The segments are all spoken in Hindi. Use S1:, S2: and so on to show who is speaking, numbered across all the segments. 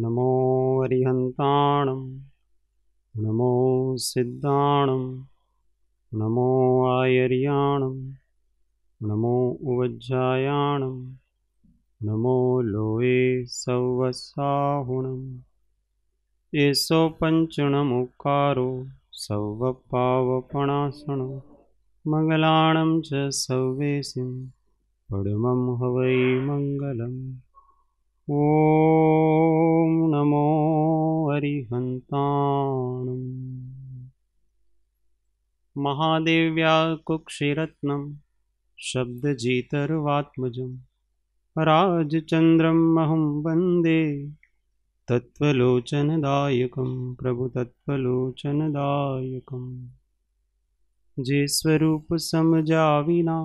S1: नमो अरिहन्ताणं नमो सिद्धाणं नमो आयर्याणं नमो उवज्जायाणं नमो लोये सवसाहुण एषो पञ्चणमुकारो स्वपावपणासन मङ्गलाणं च स्ववेशिं पडुमं ह वै मङ्गलम् ॐ नमो हरिहन्ताणम् महादेव्या कुक्षिरत्नं शब्दजीतर्वात्मजं राजचन्द्रं महं वन्दे तत्त्वलोचनदायकं प्रभुतत्त्वलोचनदायकम् ये स्वरूपसमजा विना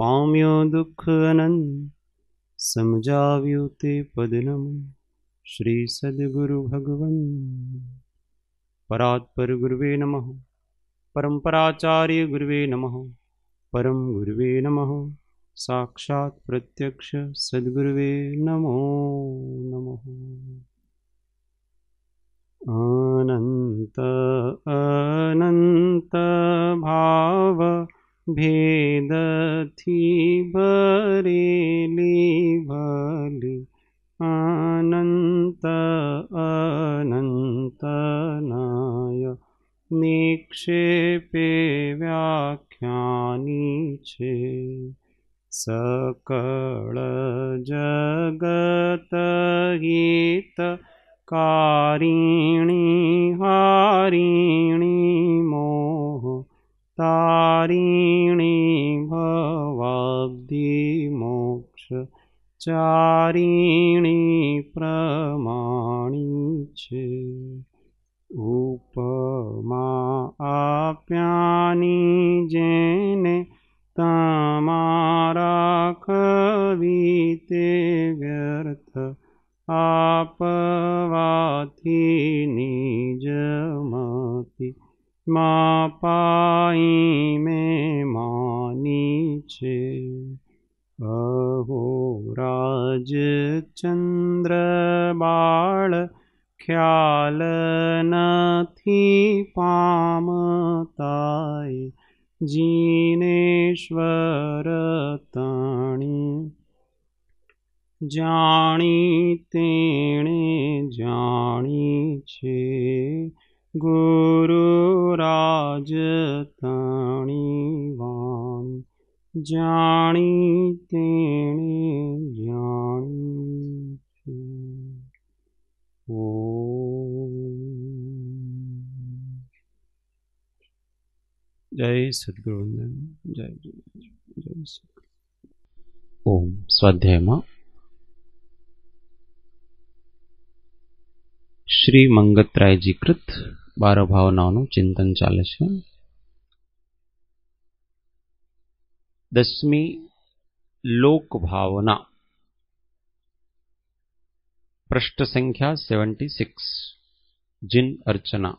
S1: पाम्यो दुःखान समजाव्य ते भगवन् श्रीसद्गुरुभगवन् गुरुवे नमः गुरुवे नमः परम गुरुवे नमः सद्गुरुवे नमो नमः अनन्त अनन्त भाव भेदथि भरलि भलि अनन्त अनन्तनाय निक्षेपे व्याख्यानि छे सकळ गीत કારિણી હારિણી મોહ તારીણી ભવાબ્ધિ મોક્ષ ચારિણી પ્રમાણી છે ઉપમા આપ્યાની જેને તમારા તે વ્યર્થ આપવાથી નિજમાંથી મા પાઈ મેં માની છે અહો રાજચંદ્ર બાળ ખ્યાલ નથી પામતાય જીનેશ્વર તાણી જાણી તેણે જાણી છે ગુરુ રાજ તણીવાન જાણી તેણે જાણી છે જય સદગુરુ જય જય જય સદગુરુ ઓમ સ્વાધ્યાયમાં श्री मंगत राय जी कृत बार भावनाओं चिंतन चाले दसमी लोक भावना पृष्ठ संख्या 76 जिन अर्चना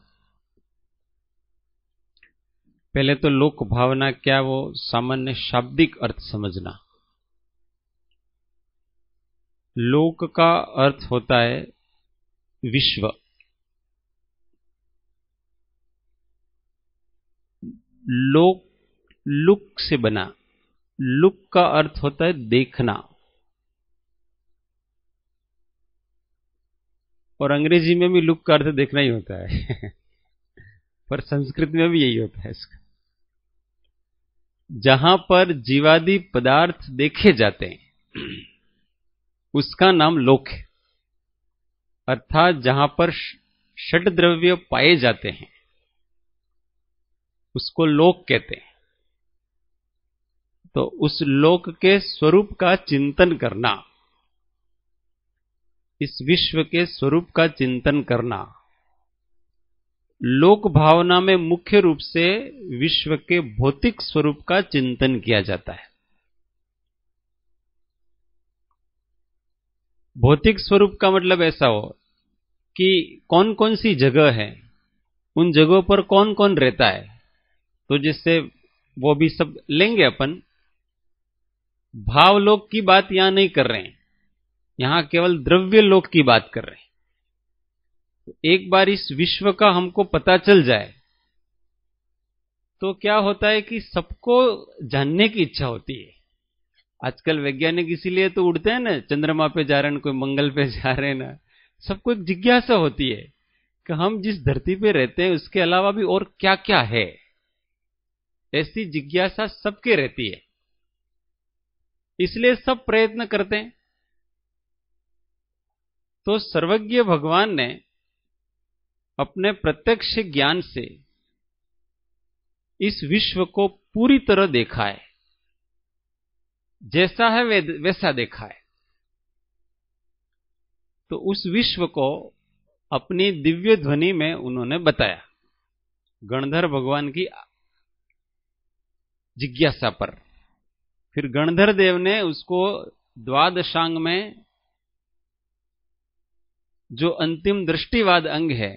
S1: पहले तो लोक भावना
S2: क्या वो सामान्य शाब्दिक अर्थ समझना
S1: लोक का अर्थ होता है विश्व लोक
S2: लुक से बना लुक का अर्थ होता है देखना
S1: और अंग्रेजी में भी लुक का अर्थ देखना ही होता है पर संस्कृत में भी यही होता है इसका
S2: जहां पर जीवादि पदार्थ देखे जाते
S1: हैं
S2: उसका नाम लोक है अर्थात जहां पर षट द्रव्य पाए जाते हैं उसको लोक कहते हैं तो उस लोक के स्वरूप का चिंतन करना इस विश्व के स्वरूप का चिंतन करना लोक भावना में मुख्य रूप से विश्व के भौतिक स्वरूप का चिंतन किया जाता है भौतिक स्वरूप का मतलब ऐसा हो कि कौन कौन सी जगह है उन जगहों पर कौन कौन रहता है तो जिससे वो भी सब लेंगे अपन भावलोक की बात यहां नहीं कर रहे हैं यहां केवल द्रव्य लोक की बात कर रहे हैं तो एक बार इस विश्व का हमको पता चल जाए तो क्या होता है कि सबको जानने की इच्छा होती है आजकल वैज्ञानिक इसीलिए तो उड़ते हैं ना चंद्रमा पे जा रहे हैं कोई मंगल पे जा रहे हैं ना सबको एक जिज्ञासा होती है कि हम जिस धरती पे रहते हैं उसके अलावा भी और क्या क्या है ऐसी जिज्ञासा सबके रहती है इसलिए सब प्रयत्न करते हैं तो सर्वज्ञ भगवान ने अपने प्रत्यक्ष ज्ञान से इस विश्व को पूरी तरह देखा है जैसा है वैसा देखा है तो उस विश्व को अपनी दिव्य ध्वनि में उन्होंने बताया गणधर भगवान की जिज्ञासा पर फिर गणधर देव ने उसको द्वादशांग में जो अंतिम दृष्टिवाद अंग है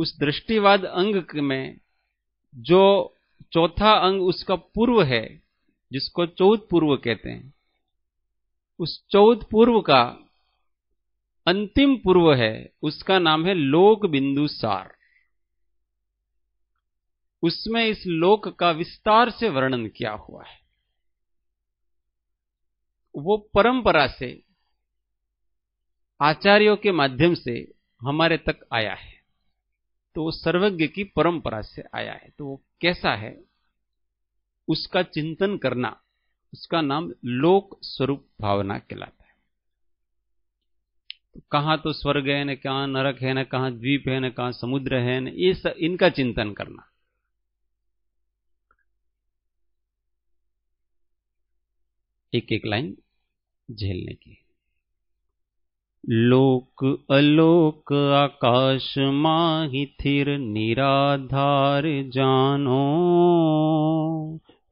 S2: उस दृष्टिवाद अंग में जो चौथा अंग उसका पूर्व है जिसको चौदह पूर्व कहते हैं उस चौदह पूर्व का अंतिम पूर्व है उसका नाम है लोक बिंदु सार उसमें इस लोक का विस्तार से वर्णन किया हुआ है वो परंपरा से आचार्यों के माध्यम से हमारे तक आया है तो वो सर्वज्ञ की परंपरा से आया है तो वो कैसा है उसका चिंतन करना उसका नाम लोक स्वरूप भावना कहलाता है तो कहां तो स्वर्ग है न कहा नरक है न कहा द्वीप है न कहा समुद्र है न ये इनका चिंतन करना
S1: एक एक लाइन झेलने की लोक अलोक आकाश माही थिर निराधार जानो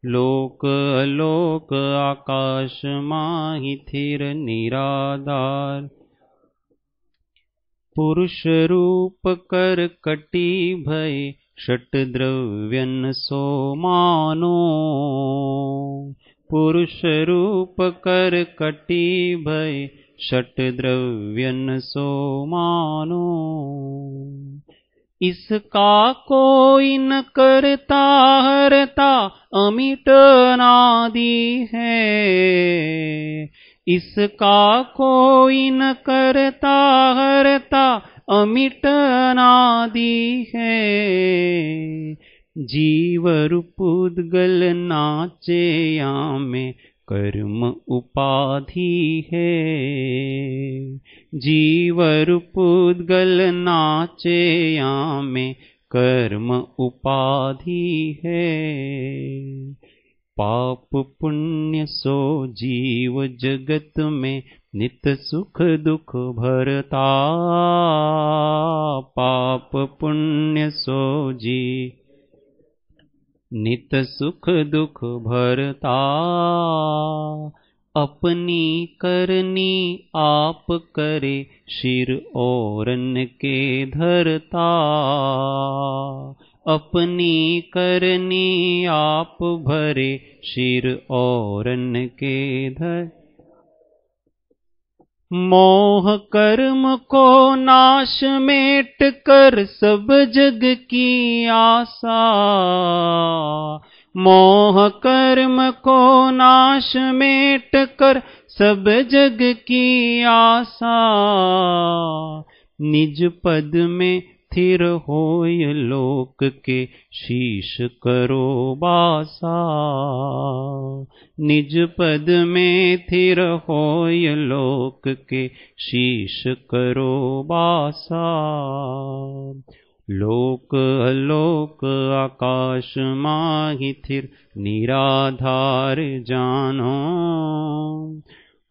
S1: लोक अलोक आकाश माही थिर निराधार पुरुष रूप कर कटी भय षट द्रव्यन सो मानो पुरुष रूप कर कटी भय षट द्रव्यन सो मानो इसका कोई न करता हरता अमित नादी है इसका कोई न करता हरता अमित नादी है जीव रूप उद्गल नाचे या में कर्म उपाधि है रूप पुद्गल नाचे या में कर्म उपाधि है पाप पुण्य सो जीव जगत में नित सुख दुख भरता पाप पुण्य सो जी नित सुख दुख भरता अपनी करनी आप करे शिर ओरन के धरता अपनी करनी आप भरे शिर ओरन के धर मोह कर्म को नाश मेट कर सब जग की आशा मोह कर्म को नाश मेट कर सब जग की आशा निज पद में स्थिर होय लोक के शीश करो बासा निज पद में थिर होय लोक के शीश करो बासा लोक अलोक आकाश माही थिर निराधार जानो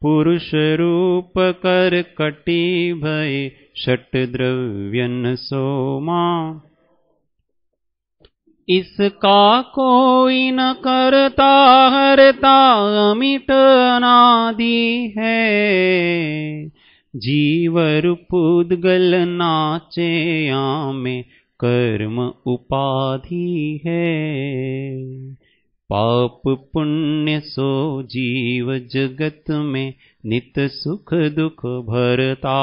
S1: पुरुष रूप कर कटी भय षट द्रव्यन सोमा इसका कोई न करता हरता अमित नादि है जीवर पुद्गल नाचे में कर्म उपाधि है पाप पुण्य सो जीव जगत में नित सुख दुख भरता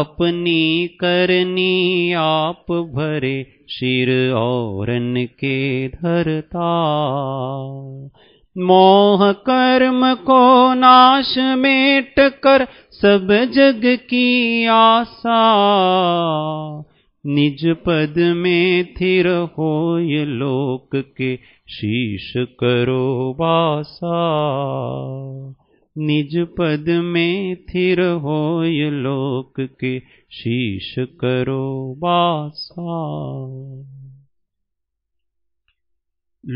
S1: अपनी करनी आप भरे शिर औरन के धरता मोह कर्म को नाश मेट कर सब जग की आशा निज पद में थिर ये लोक के शीश करो बासा निज पद में थिर होय लोक के शीश करो बासा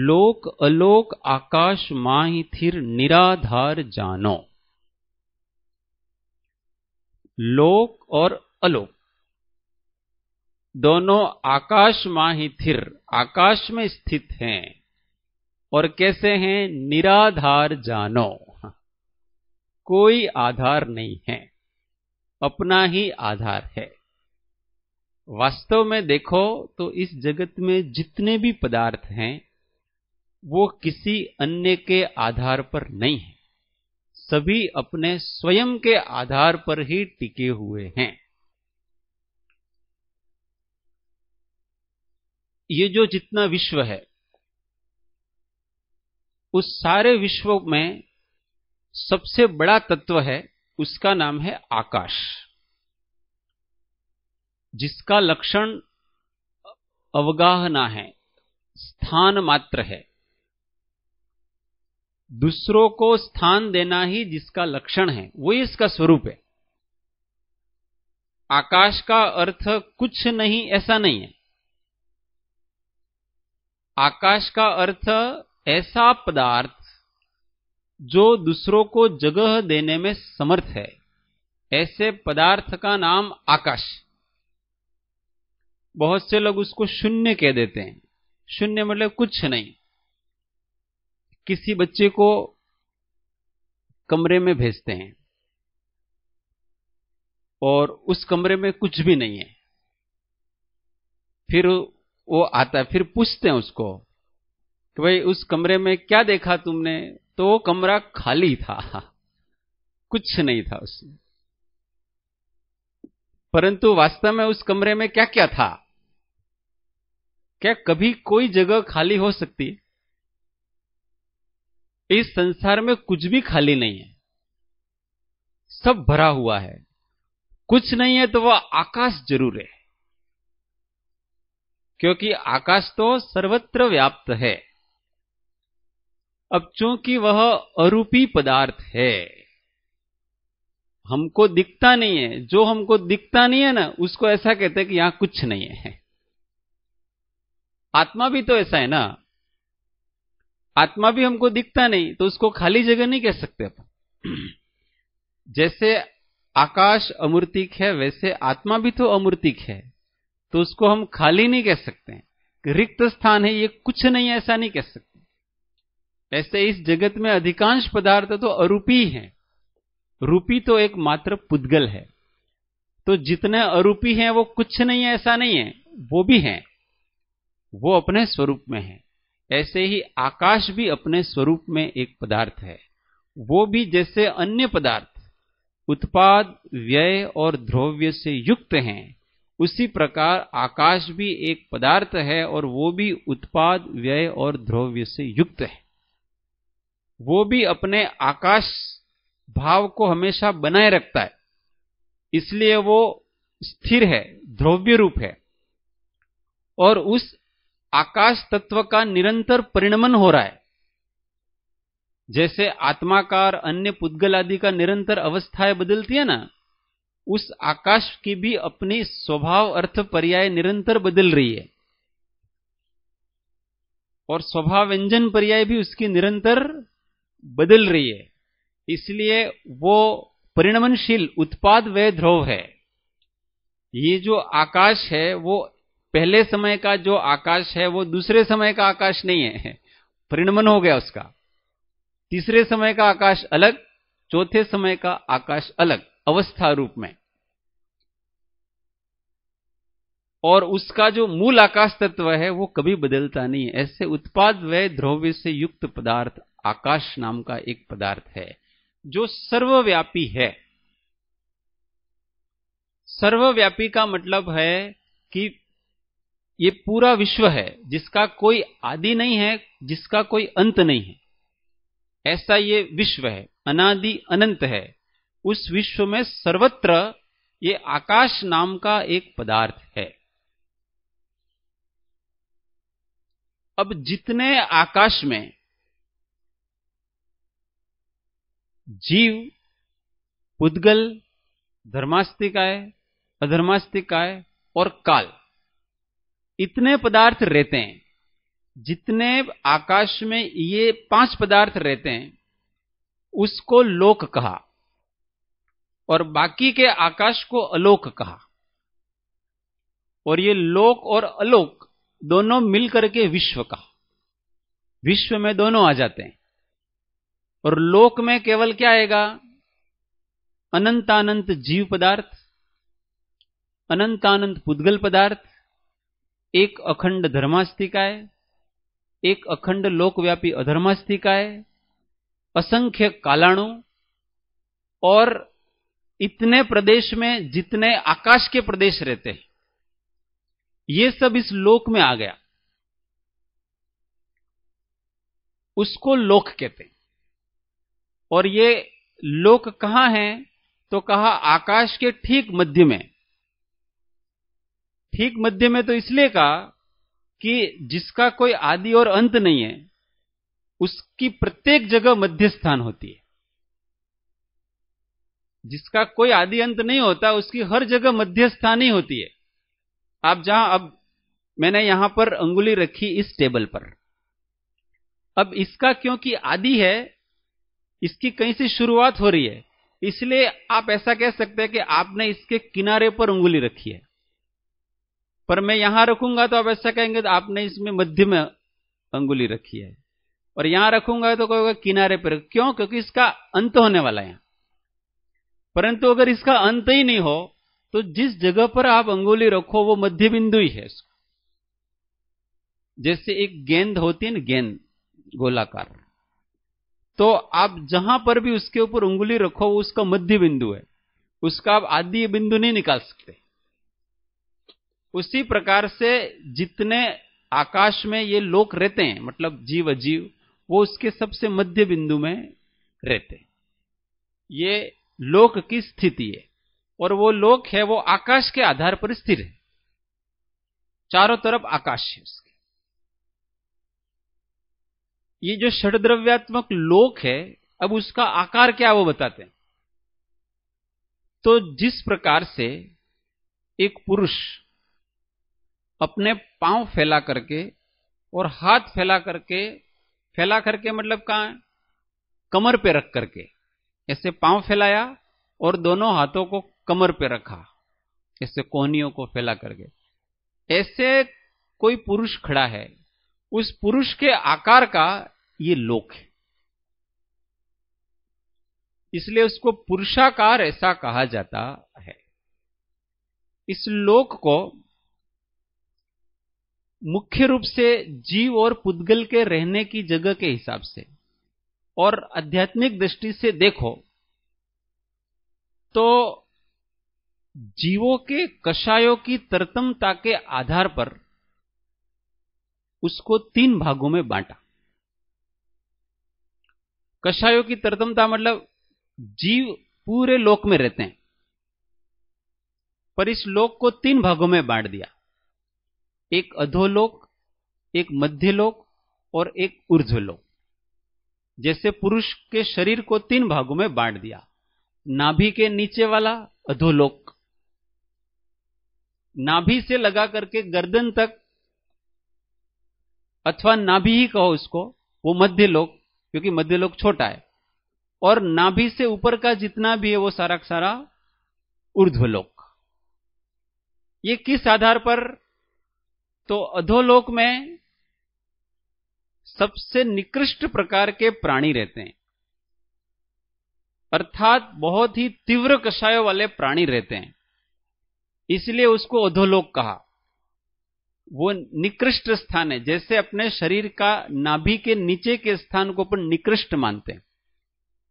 S2: लोक अलोक आकाश माही थिर निराधार जानो लोक और अलोक दोनों आकाश माही थिर आकाश में स्थित हैं और कैसे हैं निराधार जानो कोई आधार नहीं है अपना ही आधार है वास्तव में देखो तो इस जगत में जितने भी पदार्थ हैं वो किसी अन्य के आधार पर नहीं है सभी अपने स्वयं के आधार पर ही टिके हुए हैं ये जो जितना विश्व है उस सारे विश्व में सबसे बड़ा तत्व है उसका नाम है आकाश जिसका लक्षण अवगाहना है स्थान मात्र है दूसरों को स्थान देना ही जिसका लक्षण है वही इसका स्वरूप है आकाश का अर्थ कुछ नहीं ऐसा नहीं है आकाश का अर्थ ऐसा पदार्थ जो दूसरों को जगह देने में समर्थ है ऐसे पदार्थ का नाम आकाश बहुत से लोग उसको शून्य कह देते हैं शून्य मतलब कुछ नहीं किसी बच्चे को कमरे में भेजते हैं और उस कमरे में कुछ भी नहीं है फिर वो आता है फिर पूछते हैं उसको कि भाई उस कमरे में क्या देखा तुमने तो वो कमरा खाली था कुछ नहीं था उसमें परंतु वास्तव में उस कमरे में क्या क्या था क्या कभी कोई जगह खाली हो सकती है इस संसार में कुछ भी खाली नहीं है सब भरा हुआ है कुछ नहीं है तो वह आकाश जरूर है क्योंकि आकाश तो सर्वत्र व्याप्त है अब चूंकि वह अरूपी पदार्थ है हमको दिखता नहीं है जो हमको दिखता नहीं है ना उसको ऐसा कहते हैं कि यहां कुछ नहीं है आत्मा भी तो ऐसा है ना आत्मा भी हमको दिखता नहीं तो उसको खाली जगह नहीं कह सकते अपन जैसे आकाश अमूर्तिक है वैसे आत्मा भी तो अमूर्तिक है तो उसको हम खाली नहीं कह सकते हैं रिक्त स्थान है ये कुछ नहीं ऐसा नहीं कह सकते ऐसे इस जगत में अधिकांश पदार्थ तो अरूपी है रूपी तो एक मात्र पुद्गल है तो जितने अरूपी हैं वो कुछ नहीं है ऐसा नहीं है वो भी हैं वो अपने स्वरूप में है ऐसे ही आकाश भी अपने स्वरूप में एक पदार्थ है वो भी जैसे अन्य पदार्थ उत्पाद व्यय और द्रव्य से युक्त हैं उसी प्रकार आकाश भी एक पदार्थ है और वो भी उत्पाद व्यय और ध्रव्य से युक्त है वो भी अपने आकाश भाव को हमेशा बनाए रखता है इसलिए वो स्थिर है ध्रव्य रूप है और उस आकाश तत्व का निरंतर परिणमन हो रहा है जैसे आत्माकार अन्य पुद्गल आदि का निरंतर अवस्थाएं बदलती है ना उस आकाश की भी अपनी स्वभाव अर्थ पर्याय निरंतर बदल रही है और स्वभाव व्यंजन पर्याय भी उसकी निरंतर बदल रही है इसलिए वो परिणमनशील उत्पाद व ध्रुव है ये जो आकाश है वो पहले समय का जो आकाश है वो दूसरे समय का आकाश नहीं है परिणमन हो गया उसका तीसरे समय का आकाश अलग चौथे समय का आकाश अलग अवस्था रूप में और उसका जो मूल आकाश तत्व है वो कभी बदलता नहीं है ऐसे उत्पाद व द्रव्य से युक्त पदार्थ आकाश नाम का एक पदार्थ है जो सर्वव्यापी है सर्वव्यापी का मतलब है कि ये पूरा विश्व है जिसका कोई आदि नहीं है जिसका कोई अंत नहीं है ऐसा ये विश्व है अनादि अनंत है उस विश्व में सर्वत्र ये आकाश नाम का एक पदार्थ है अब जितने आकाश में जीव धर्मास्तिक आय अधर्मास्तिक आय और काल इतने पदार्थ रहते हैं जितने आकाश में ये पांच पदार्थ रहते हैं उसको लोक कहा और बाकी के आकाश को अलोक कहा और ये लोक और अलोक दोनों मिलकर के विश्व का विश्व में दोनों आ जाते हैं और लोक में केवल क्या आएगा अनंतानंत जीव पदार्थ अनंतानंत पुद्गल पदार्थ एक अखंड है एक अखंड लोकव्यापी है असंख्य कालाणु और इतने प्रदेश में जितने आकाश के प्रदेश रहते हैं ये सब इस लोक में आ गया उसको लोक कहते हैं और ये लोक कहां है तो कहा आकाश के ठीक मध्य में ठीक मध्य में तो इसलिए कहा कि जिसका कोई आदि और अंत नहीं है उसकी प्रत्येक जगह मध्य स्थान होती है जिसका कोई आदि अंत नहीं होता उसकी हर जगह मध्यस्थानी होती है आप जहां अब मैंने यहां पर अंगुली रखी इस टेबल पर अब इसका क्योंकि आदि है इसकी कहीं से शुरुआत हो रही है इसलिए आप ऐसा कह सकते हैं कि आपने इसके किनारे पर अंगुली रखी है पर मैं यहां रखूंगा तो आप ऐसा कहेंगे तो आपने इसमें मध्य में अंगुली रखी है और यहां रखूंगा तो कहोगे किनारे पर क्यों क्योंकि इसका अंत होने वाला है परंतु अगर इसका अंत ही नहीं हो तो जिस जगह पर आप अंगुली रखो वो मध्य बिंदु ही है जैसे एक गेंद होती है ना गेंद गोलाकार तो आप जहां पर भी उसके ऊपर उंगुली रखो वो उसका मध्य बिंदु है उसका आप आदि बिंदु नहीं निकाल सकते उसी प्रकार से जितने आकाश में ये लोग रहते हैं मतलब जीव अजीव वो उसके सबसे मध्य बिंदु में रहते ये लोक की स्थिति है और वो लोक है वो आकाश के आधार पर स्थिर है चारों तरफ आकाश है उसके ये जो षडद्रव्यात्मक लोक है अब उसका आकार क्या वो बताते हैं तो जिस प्रकार से एक पुरुष अपने पांव फैला करके और हाथ फैला करके फैला करके मतलब कहा कमर पे रख करके ऐसे पांव फैलाया और दोनों हाथों को कमर पे रखा इससे कोहनियों को फैला करके ऐसे कोई पुरुष खड़ा है उस पुरुष के आकार का ये लोक है इसलिए उसको पुरुषाकार ऐसा कहा जाता है इस लोक को मुख्य रूप से जीव और पुद्गल के रहने की जगह के हिसाब से और आध्यात्मिक दृष्टि से देखो तो जीवों के कषायों की तरतमता के आधार पर उसको तीन भागों में बांटा कषायों की तरतमता मतलब जीव पूरे लोक में रहते हैं पर इस लोक को तीन भागों में बांट दिया एक अधोलोक एक मध्यलोक और एक ऊर्ध्वलोक जैसे पुरुष के शरीर को तीन भागों में बांट दिया नाभि के नीचे वाला अधोलोक नाभि से लगा करके गर्दन तक अथवा नाभि ही कहो उसको वो मध्य लोक क्योंकि मध्य लोक छोटा है और नाभि से ऊपर का जितना भी है वो सारा का सारा ऊर्ध्वलोक ये किस आधार पर तो अधोलोक में सबसे निकृष्ट प्रकार के प्राणी रहते हैं अर्थात बहुत ही तीव्र कषायों वाले प्राणी रहते हैं इसलिए उसको अधोलोक कहा वो निकृष्ट स्थान है जैसे अपने शरीर का नाभि के नीचे के स्थान को अपन निकृष्ट मानते हैं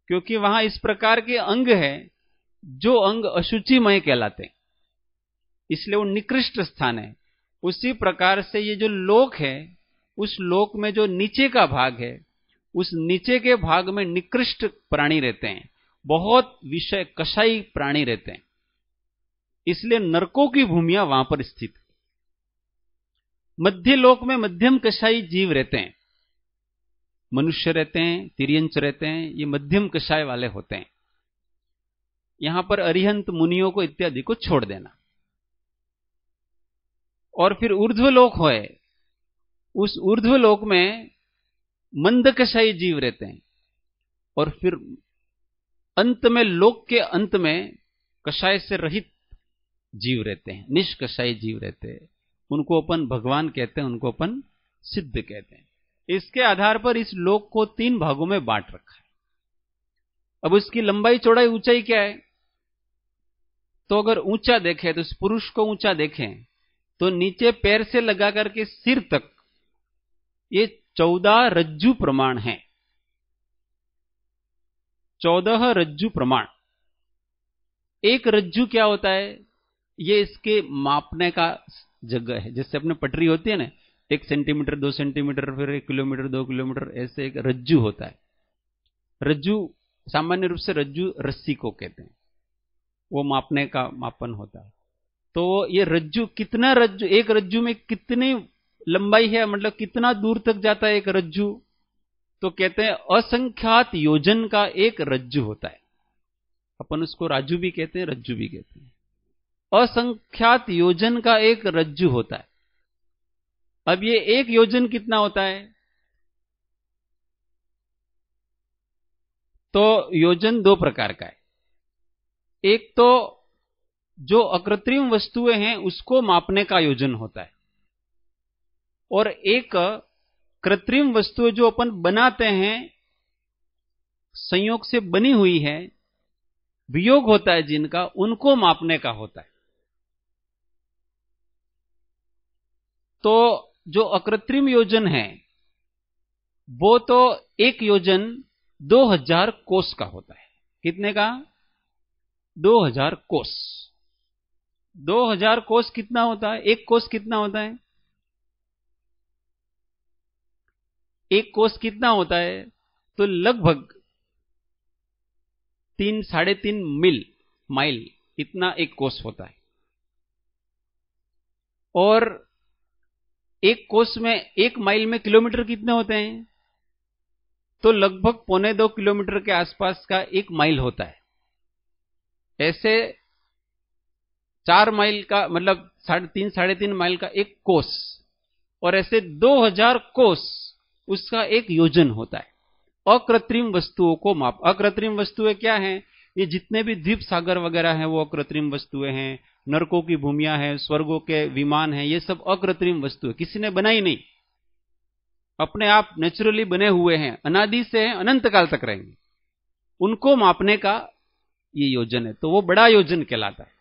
S2: क्योंकि वहां इस प्रकार के अंग है जो अंग अशुचिमय कहलाते हैं इसलिए वो निकृष्ट स्थान है उसी प्रकार से ये जो लोक है उस लोक में जो नीचे का भाग है उस नीचे के भाग में निकृष्ट प्राणी रहते हैं बहुत विषय कषाई प्राणी रहते हैं इसलिए नरकों की भूमिया वहां पर स्थित मध्य लोक में मध्यम कषाई जीव रहते हैं मनुष्य रहते हैं तिरियंच रहते हैं ये मध्यम कसाई वाले होते हैं यहां पर अरिहंत मुनियों को इत्यादि को छोड़ देना और फिर ऊर्ध्व लोक होए उस ऊर्ध्व लोक में मंद कसाई जीव रहते हैं और फिर अंत में लोक के अंत में कषाय से रहित जीव रहते हैं निष्कषाय जीव रहते हैं उनको अपन भगवान कहते हैं उनको अपन सिद्ध कहते हैं इसके आधार पर इस लोक को तीन भागों में बांट रखा है अब उसकी लंबाई चौड़ाई ऊंचाई क्या है तो अगर ऊंचा देखें तो इस पुरुष को ऊंचा देखें तो नीचे पैर से लगा करके सिर तक ये चौदह रज्जु प्रमाण है चौदह रज्जु प्रमाण एक रज्जु क्या होता है ये इसके मापने का जगह है जैसे अपने पटरी होती है ना एक सेंटीमीटर दो सेंटीमीटर फिर एक किलोमीटर दो किलोमीटर ऐसे एक रज्जु होता है रज्जु सामान्य रूप से रज्जु रस्सी को कहते हैं वो मापने का मापन होता है तो ये रज्जु कितना रज्जु एक रज्जु में कितने लंबाई है मतलब कितना दूर तक जाता है एक रज्जू तो कहते हैं असंख्यात योजन का एक रज्जू होता है अपन उसको राजू भी कहते हैं रज्जू भी कहते हैं असंख्यात योजन का एक रज्जू होता है अब ये एक योजन कितना होता है तो योजन दो प्रकार का है एक तो जो अकृत्रिम वस्तुएं हैं उसको मापने का योजन होता है और एक कृत्रिम वस्तु जो अपन बनाते हैं संयोग से बनी हुई है वियोग होता है जिनका उनको मापने का होता है तो जो अकृत्रिम योजन है वो तो एक योजन 2000 कोस का होता है कितने का 2000 कोस 2000 कोस कितना होता है एक कोस कितना होता है एक कोष कितना होता है तो लगभग तीन साढ़े तीन मिल माइल इतना एक कोष होता है और एक कोष में एक माइल में किलोमीटर कितने होते हैं तो लगभग पौने दो किलोमीटर के आसपास का एक माइल होता है ऐसे चार माइल का मतलब साढ़े तीन साढ़े तीन माइल का एक कोस और ऐसे दो हजार कोस उसका एक योजन होता है अकृत्रिम वस्तुओं को माप अकृत्रिम वस्तुएं क्या हैं ये जितने भी द्वीप सागर वगैरह हैं वो अकृत्रिम वस्तुएं हैं नरकों की भूमिया है स्वर्गों के विमान हैं ये सब अकृत्रिम वस्तु है किसी ने बनाई नहीं अपने आप नेचुरली बने हुए हैं अनादि से अनंत काल तक रहेंगे उनको मापने का ये योजन है तो वो बड़ा योजन कहलाता है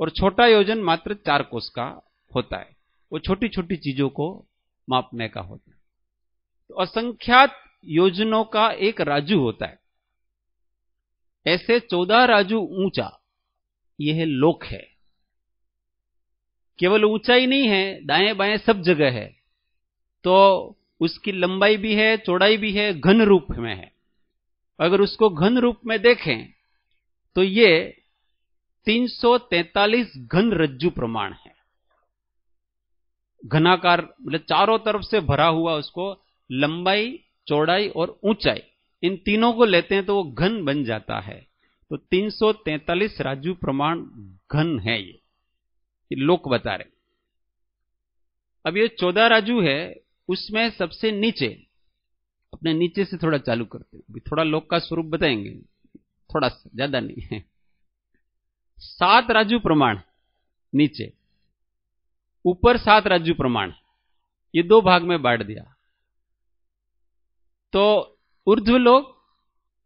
S2: और छोटा योजन मात्र चार कोष का होता है वो छोटी छोटी चीजों को मापने का होता है तो असंख्यात योजनों का एक राजू होता है ऐसे चौदह राजू ऊंचा यह लोक है केवल ऊंचाई नहीं है दाएं बाएं सब जगह है तो उसकी लंबाई भी है चौड़ाई भी है घन रूप में है अगर उसको घन रूप में देखें तो ये 343 घन रज्जु प्रमाण है घनाकार मतलब चारों तरफ से भरा हुआ उसको लंबाई चौड़ाई और ऊंचाई इन तीनों को लेते हैं तो वो घन बन जाता है तो 343 राजू प्रमाण घन है ये, लोक बता रहे अब ये चौदह राजू है उसमें सबसे नीचे अपने नीचे से थोड़ा चालू करते हैं थोड़ा लोक का स्वरूप बताएंगे थोड़ा सा ज्यादा नहीं है सात राजू प्रमाण नीचे ऊपर सात राजू प्रमाण ये दो भाग में बांट दिया तो ऊर्ध्व लोक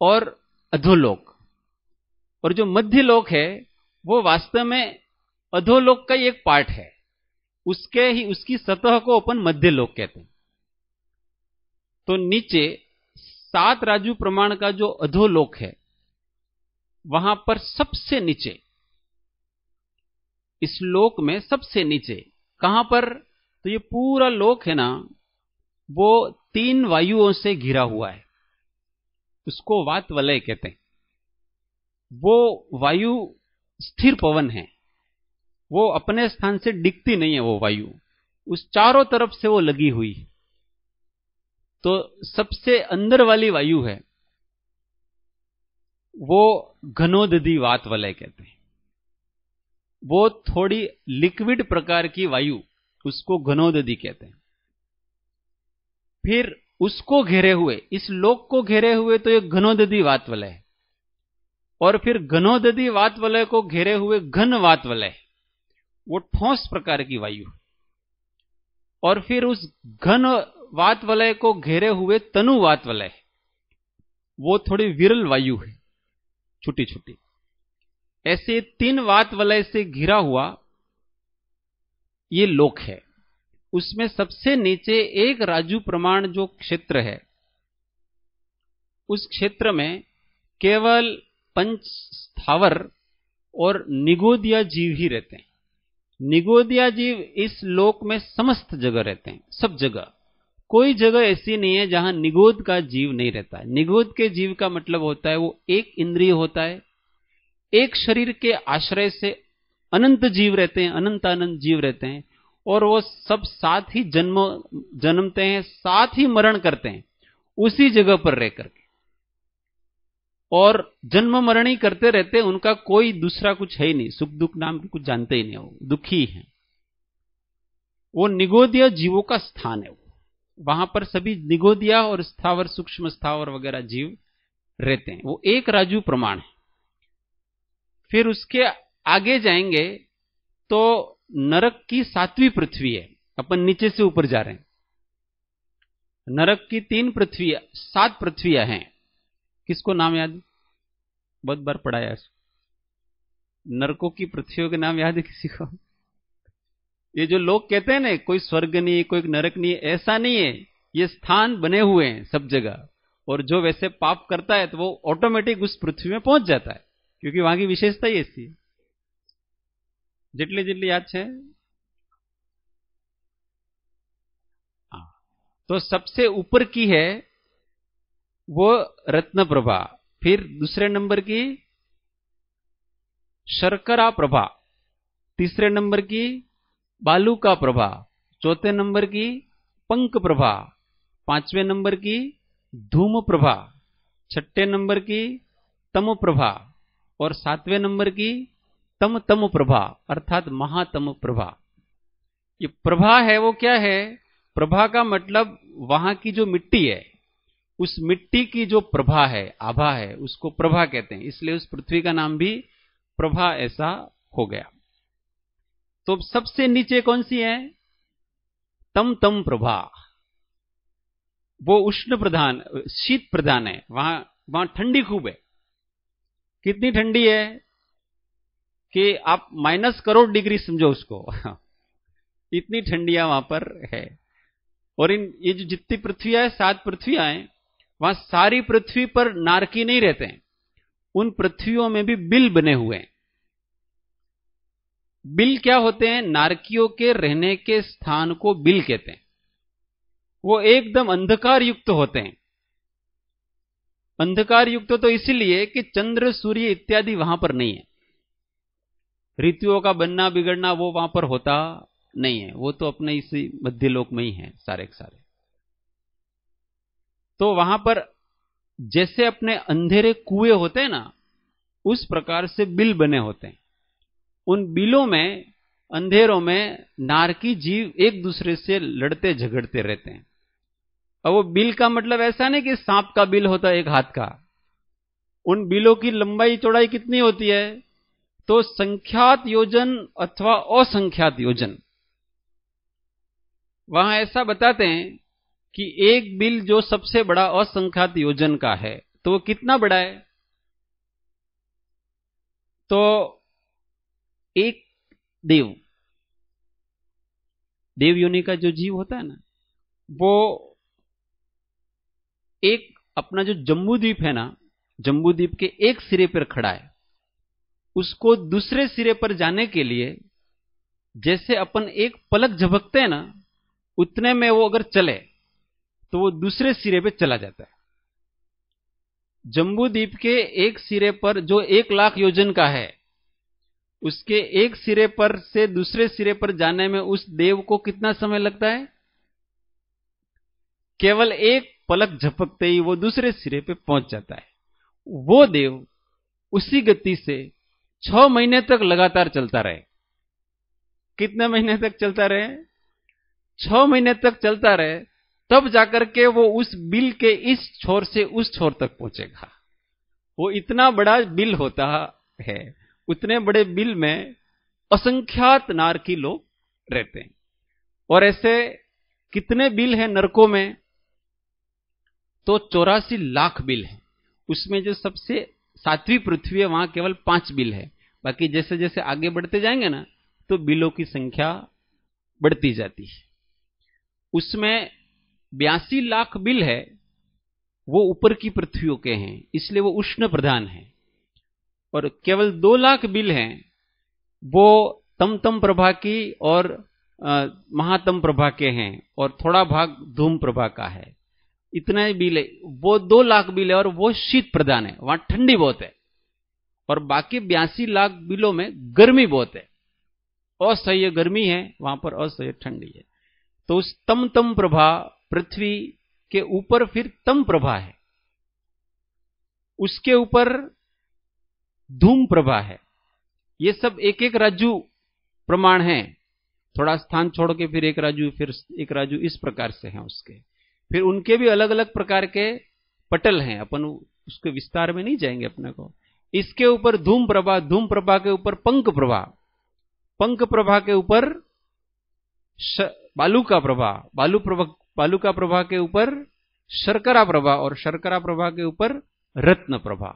S2: और अधोलोक और जो मध्य लोक है वो वास्तव में अधोलोक का एक पार्ट है उसके ही उसकी सतह को अपन मध्य लोक कहते हैं तो नीचे सात राजू प्रमाण का जो अधोलोक है वहां पर सबसे नीचे इस लोक में सबसे नीचे कहां पर तो ये पूरा लोक है ना वो तीन वायुओं से घिरा हुआ है उसको वात वलय कहते हैं वो वायु स्थिर पवन है वो अपने स्थान से डिगती नहीं है वो वायु उस चारों तरफ से वो लगी हुई तो सबसे अंदर वाली वायु है वो घनोदी वात वलय कहते हैं वो थोड़ी लिक्विड प्रकार की वायु उसको घनोदी कहते हैं फिर उसको घेरे हुए इस लोक को घेरे हुए तो ये घनोदी वात वलय और फिर घनोदी वात वलय को घेरे हुए घन वात वलय वो ठोस प्रकार की वायु और फिर उस घन वात वलय को घेरे हुए तनु वात वलय वो थोड़ी विरल वायु है छोटी छोटी ऐसे तीन वात वलय से घिरा हुआ ये लोक है उसमें सबसे नीचे एक राजू प्रमाण जो क्षेत्र है उस क्षेत्र में केवल पंच स्थावर और निगोदिया जीव ही रहते हैं निगोदिया जीव इस लोक में समस्त जगह रहते हैं सब जगह कोई जगह ऐसी नहीं है जहां निगोद का जीव नहीं रहता है निगोद के जीव का मतलब होता है वो एक इंद्रिय होता है एक शरीर के आश्रय से अनंत जीव रहते हैं अनंत अनंत जीव रहते हैं और वो सब साथ ही जन्म जन्मते हैं साथ ही मरण करते हैं उसी जगह पर रह करके और जन्म मरण ही करते रहते उनका कोई दूसरा कुछ है ही नहीं सुख दुख नाम की कुछ जानते ही नहीं हो दुखी है वो निगोदिया जीवों का स्थान है वो वहां पर सभी निगोदिया और स्थावर सूक्ष्म स्थावर वगैरह जीव रहते हैं वो एक राजू प्रमाण है फिर उसके आगे जाएंगे तो नरक की सातवीं पृथ्वी है अपन नीचे से ऊपर जा रहे हैं नरक की तीन पृथ्वी सात पृथ्वियां हैं किसको नाम याद बहुत बार पढ़ाया नरकों की पृथ्वियों के नाम याद है किसी को ये जो लोग कहते हैं ना कोई स्वर्ग नहीं कोई नरक नहीं ऐसा नहीं है ये स्थान बने हुए हैं सब जगह और जो वैसे पाप करता है तो वो ऑटोमेटिक उस पृथ्वी में पहुंच जाता है क्योंकि वहां की विशेषता ही ऐसी है जेटली जेटली याद है तो सबसे ऊपर की है वो रत्न प्रभा फिर दूसरे नंबर की शर्करा प्रभा तीसरे नंबर की का प्रभा चौथे नंबर की पंक प्रभा पांचवें नंबर की धूम प्रभा छठे नंबर की तम प्रभा और सातवें नंबर की तम तम प्रभा अर्थात महातम प्रभा ये प्रभा है वो क्या है प्रभा का मतलब वहां की जो मिट्टी है उस मिट्टी की जो प्रभा है आभा है उसको प्रभा कहते हैं इसलिए उस पृथ्वी का नाम भी प्रभा ऐसा हो गया तो सबसे नीचे कौन सी है तम तम प्रभा वो उष्ण प्रधान शीत प्रधान है वहां वहां ठंडी खूब है कितनी ठंडी है कि आप माइनस करोड़ डिग्री समझो उसको इतनी ठंडिया वहां पर है और इन ये जो जितनी पृथ्वी है सात पृथ्वी है वहां सारी पृथ्वी पर नारकी नहीं रहते हैं उन पृथ्वियों में भी बिल बने हुए हैं बिल क्या होते हैं नारकियों के रहने के स्थान को बिल कहते हैं वो एकदम अंधकार युक्त होते हैं अंधकार युक्त तो इसलिए कि चंद्र सूर्य इत्यादि वहां पर नहीं है ऋतुओं का बनना बिगड़ना वो वहां पर होता नहीं है वो तो अपने इसी मध्य लोक में ही है सारे के सारे तो वहां पर जैसे अपने अंधेरे कुएं होते हैं ना उस प्रकार से बिल बने होते हैं उन बिलों में अंधेरों में नारकी जीव एक दूसरे से लड़ते झगड़ते रहते हैं अब वो बिल का मतलब ऐसा नहीं कि सांप का बिल होता है एक हाथ का उन बिलों की लंबाई चौड़ाई कितनी होती है तो संख्यात योजन अथवा असंख्यात योजन वहां ऐसा बताते हैं कि एक बिल जो सबसे बड़ा असंख्यात योजन का है तो वो कितना बड़ा है तो एक देव देव योनि का जो जीव होता है ना वो एक अपना जो जम्बूद्वीप है ना जम्बूद्वीप के एक सिरे पर खड़ा है उसको दूसरे सिरे पर जाने के लिए जैसे अपन एक पलक झपकते हैं ना उतने में वो अगर चले तो वो दूसरे सिरे पे चला जाता है जम्बूद्वीप के एक सिरे पर जो एक लाख योजन का है उसके एक सिरे पर से दूसरे सिरे पर जाने में उस देव को कितना समय लगता है केवल एक पलक झपकते ही वो दूसरे सिरे पे पहुंच जाता है वो देव उसी गति से छह महीने तक लगातार चलता रहे कितने महीने तक चलता रहे छह महीने तक चलता रहे तब जाकर के वो उस बिल के इस छोर से उस छोर तक पहुंचेगा वो इतना बड़ा बिल होता है उतने बड़े बिल में असंख्यात नारकी लोग रहते हैं और ऐसे कितने बिल हैं नरकों में तो चौरासी लाख बिल हैं उसमें जो सबसे सातवीं पृथ्वी है वहां केवल पांच बिल है बाकी जैसे जैसे आगे बढ़ते जाएंगे ना तो बिलों की संख्या बढ़ती जाती है उसमें बयासी लाख बिल है वो ऊपर की पृथ्वियों के हैं इसलिए वो उष्ण प्रधान है और केवल दो लाख बिल हैं वो तमतम प्रभा की और महातम प्रभा के हैं और थोड़ा भाग धूम प्रभा का है इतना ही बिल है वो दो लाख बिल है और वो शीत प्रधान है वहां ठंडी बहुत है और बाकी बयासी लाख बिलों में गर्मी बहुत है असह्य गर्मी है वहां पर असह्य ठंडी है तो उस तम तम प्रभा पृथ्वी के ऊपर फिर तम प्रभा है उसके ऊपर धूम प्रभा है ये सब एक एक राजू प्रमाण है थोड़ा स्थान छोड़ के फिर एक राजू फिर एक राजू इस प्रकार से है उसके फिर उनके भी अलग अलग प्रकार के पटल हैं अपन उसके विस्तार में नहीं जाएंगे अपने को इसके ऊपर धूम प्रभा धूम प्रभा के ऊपर पंक प्रभा पंक प्रभा के ऊपर बालू का प्रभा बालू प्रभा बालू का प्रभा के ऊपर शर्करा प्रभा और शर्करा प्रभा के ऊपर रत्न प्रभा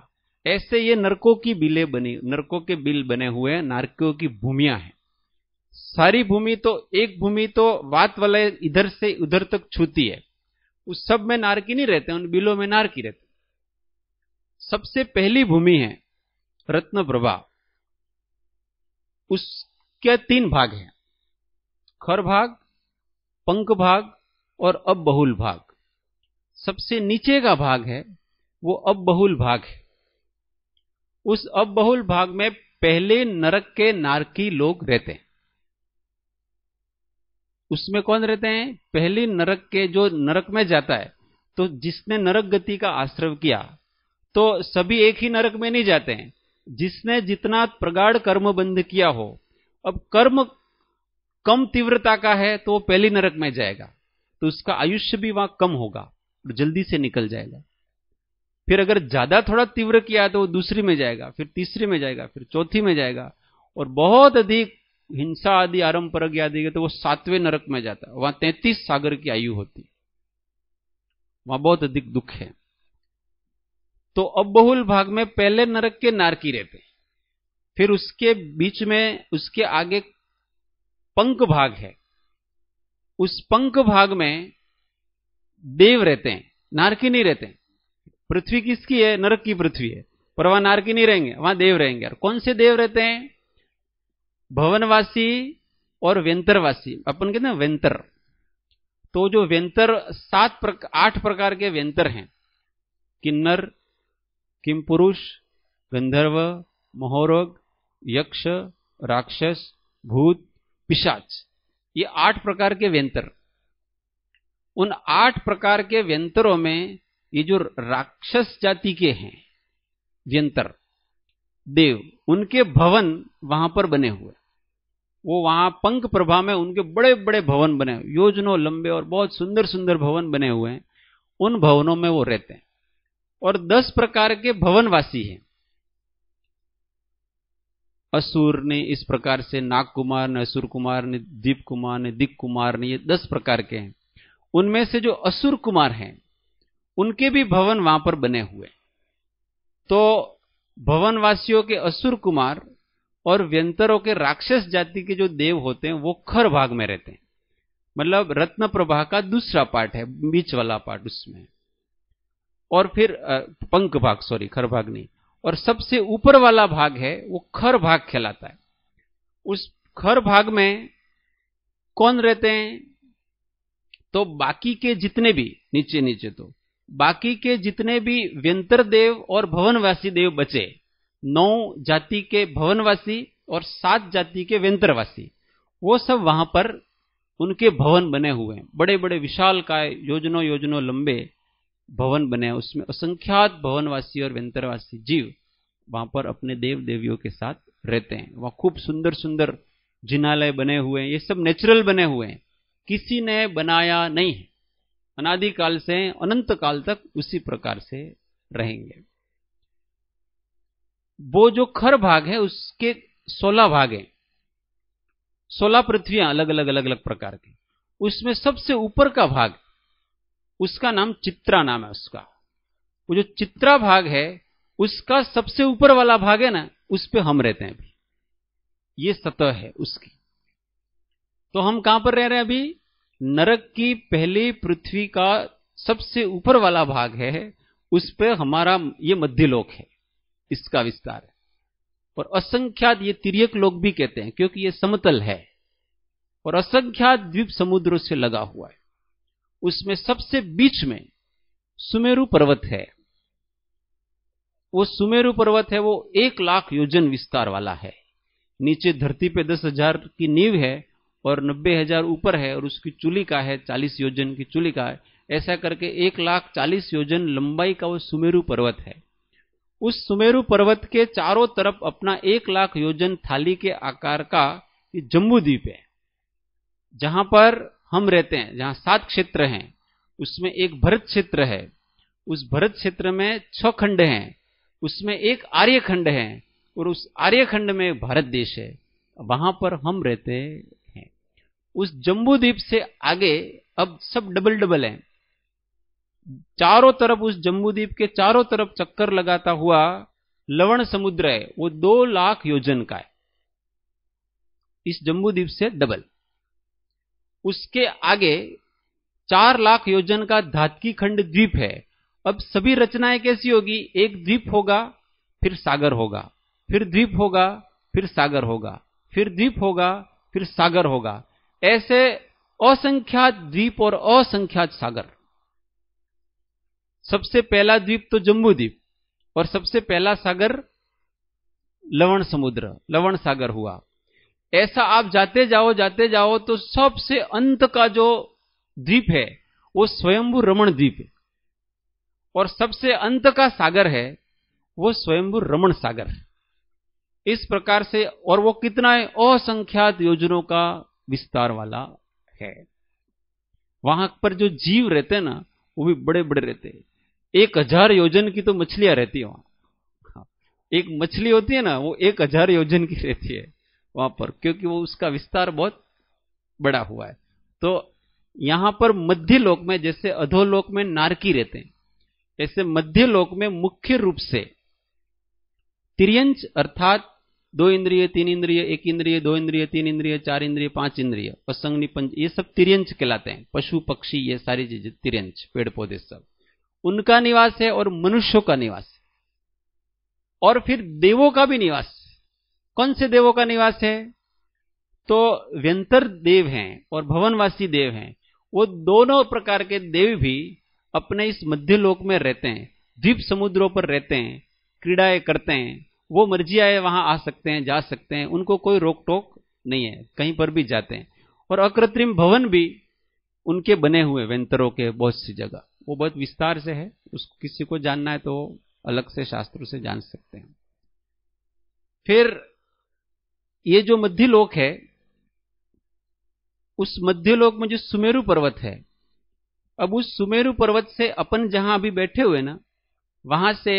S2: ऐसे ये नरकों की बिले बनी नरकों के बिल बने हुए हैं नारकों की भूमिया है सारी भूमि तो एक भूमि तो वात वाले इधर से उधर तक छूती है उस सब में नारकी नहीं रहते उन बिलों में नारकी रहते सबसे पहली भूमि है रत्न प्रभा उसके तीन भाग हैं खर भाग पंख भाग और अब बहुल भाग सबसे नीचे का भाग है वो अब बहुल भाग है उस अब बहुल भाग में पहले नरक के नारकी लोग रहते हैं उसमें कौन रहते हैं पहली नरक के जो नरक में जाता है तो जिसने नरक गति का आश्रय किया तो सभी एक ही नरक में नहीं जाते हैं जिसने जितना प्रगाढ़ कर्म बंध किया हो अब कर्म कम तीव्रता का है तो वो पहली नरक में जाएगा तो उसका आयुष्य भी वहां कम होगा और जल्दी से निकल जाएगा फिर अगर ज्यादा थोड़ा तीव्र किया तो वो दूसरी में जाएगा फिर तीसरी में जाएगा फिर चौथी में जाएगा और बहुत अधिक हिंसा आदि आरंभ पर ज्ञा देगा तो वो सातवें नरक में जाता है वहां तैतीस सागर की आयु होती वहां बहुत अधिक दुख है तो अब बहुल भाग में पहले नरक के नारकी रहते फिर उसके बीच में उसके आगे पंख भाग है उस पंख भाग में देव रहते हैं नारकी नहीं रहते पृथ्वी किसकी है नरक की पृथ्वी है पर वहां नारकी नहीं रहेंगे वहां देव रहेंगे और कौन से देव रहते हैं भवनवासी और व्यंतरवासी अपन कहते हैं व्यंतर तो जो व्यंतर सात प्रक, आठ प्रकार के व्यंतर हैं किन्नर किम पुरुष गंधर्व मोहरोग यक्ष राक्षस भूत पिशाच ये आठ प्रकार के व्यंतर उन आठ प्रकार के व्यंतरों में ये जो राक्षस जाति के हैं व्यंतर देव उनके भवन वहां पर बने हुए वो वहां पंख प्रभा में उनके बड़े बड़े भवन बने योजनों लंबे और बहुत सुंदर सुंदर भवन बने हुए हैं उन भवनों में वो रहते हैं और दस प्रकार के भवनवासी हैं असुर ने इस प्रकार से नाग कुमार ने असुर कुमार ने दीप कुमार ने दिक कुमार ने ये दस प्रकार के हैं उनमें से जो असुर कुमार हैं उनके भी भवन वहां पर बने हुए तो भवनवासियों के असुर कुमार और व्यंतरों के राक्षस जाति के जो देव होते हैं वो खर भाग में रहते हैं मतलब रत्न प्रभा का दूसरा पार्ट है बीच वाला पार्ट उसमें और फिर पंख भाग सॉरी खर भाग नहीं और सबसे ऊपर वाला भाग है वो खर भाग खेलाता है उस खर भाग में कौन रहते हैं तो बाकी के जितने भी नीचे नीचे तो बाकी के जितने भी व्यंतर देव और भवनवासी देव बचे नौ जाति के भवनवासी और सात जाति के वेंत्रवासी वो सब वहां पर उनके भवन बने हुए हैं बड़े बड़े विशाल काय योजनों योजनों लंबे भवन बने हैं उसमें असंख्यात भवनवासी और वेंत्रवासी जीव वहां पर अपने देव देवियों के साथ रहते हैं वहां खूब सुंदर सुंदर जिनालय बने हुए हैं ये सब नेचुरल बने हुए हैं किसी ने बनाया नहीं है अनादिकाल से अनंत काल तक उसी प्रकार से रहेंगे वो जो खर भाग है उसके सोलह भाग हैं सोलह पृथ्वियां अलग अलग अलग अलग प्रकार की उसमें सबसे ऊपर का भाग उसका नाम चित्रा नाम है उसका वो जो चित्रा भाग है उसका सबसे ऊपर वाला भाग है ना उस पर हम रहते हैं अभी ये सतह है उसकी तो हम कहां पर रह रहे हैं अभी नरक की पहली पृथ्वी का सबसे ऊपर वाला भाग है उस पर हमारा ये मध्य लोक है इसका विस्तार है और असंख्यात ये तिरक लोग भी कहते हैं क्योंकि ये समतल है और असंख्यात द्वीप समुद्र से लगा हुआ है उसमें सबसे बीच में सुमेरु पर्वत है वो सुमेरु पर्वत है वो एक लाख योजन विस्तार वाला है नीचे धरती पे दस हजार की नींव है और नब्बे हजार ऊपर है और उसकी चुली का है चालीस योजन की चुली का है ऐसा करके एक लाख चालीस योजन लंबाई का वो सुमेरु पर्वत है उस सुमेरु पर्वत के चारों तरफ अपना एक लाख योजन थाली के आकार का जम्बू द्वीप है जहां पर हम रहते हैं जहां सात क्षेत्र हैं उसमें एक भरत क्षेत्र है उस भरत क्षेत्र में छह खंड हैं उसमें एक आर्य खंड है और उस आर्य खंड में भारत देश है वहां पर हम रहते हैं उस जम्बू द्वीप से आगे अब सब डबल डबल है चारों तरफ उस जम्बूद्वीप के चारों तरफ चक्कर लगाता हुआ लवण समुद्र है वो दो लाख योजन का है इस जम्बूद्वीप से डबल उसके आगे चार लाख योजन का धातकी खंड द्वीप है अब सभी रचनाएं कैसी होगी एक द्वीप होगा फिर सागर होगा फिर द्वीप होगा फिर सागर होगा फिर द्वीप होगा फिर सागर होगा ऐसे असंख्यात द्वीप और असंख्यात सागर सबसे पहला द्वीप तो जम्बू द्वीप और सबसे पहला सागर लवण समुद्र लवण सागर हुआ ऐसा आप जाते जाओ जाते जाओ तो सबसे अंत का जो द्वीप है वो स्वयंभू रमण द्वीप है और सबसे अंत का सागर है वो स्वयंभू रमण सागर इस प्रकार से और वो कितना है असंख्यात योजनों का विस्तार वाला है वहां पर जो जीव रहते हैं ना वो भी बड़े बड़े रहते हैं एक हजार योजन की तो मछलियां रहती है वहां हाँ। एक मछली होती है ना वो एक हजार योजन की रहती है वहां पर क्योंकि वो उसका विस्तार बहुत बड़ा हुआ है तो यहां पर मध्य लोक में जैसे अधोलोक में नारकी रहते हैं ऐसे मध्य लोक में मुख्य रूप से तिरंज अर्थात दो इंद्रिय तीन इंद्रिय एक इंद्रिय दो इंद्रिय तीन इंद्रिय चार इंद्रिय पांच इंद्रिय पसंगनी पंच ये सब तिरंज कहलाते हैं पशु पक्षी ये सारी चीजें तिरंज पेड़ पौधे सब उनका निवास है और मनुष्यों का निवास है और फिर देवों का भी निवास कौन से देवों का निवास है तो व्यंतर देव हैं और भवनवासी देव हैं वो दोनों प्रकार के देव भी अपने इस मध्य लोक में रहते हैं द्वीप समुद्रों पर रहते हैं क्रीड़ाएं करते हैं वो मर्जी आए वहां आ सकते हैं जा सकते हैं उनको कोई रोक टोक नहीं है कहीं पर भी जाते हैं और अकृत्रिम भवन भी उनके बने हुए वेंतरों के बहुत सी जगह वो बहुत विस्तार से है उस किसी को जानना है तो अलग से शास्त्रों से जान सकते हैं फिर ये जो मध्य लोक है उस मध्य लोक में जो सुमेरु पर्वत है अब उस सुमेरु पर्वत से अपन जहां अभी बैठे हुए ना वहां से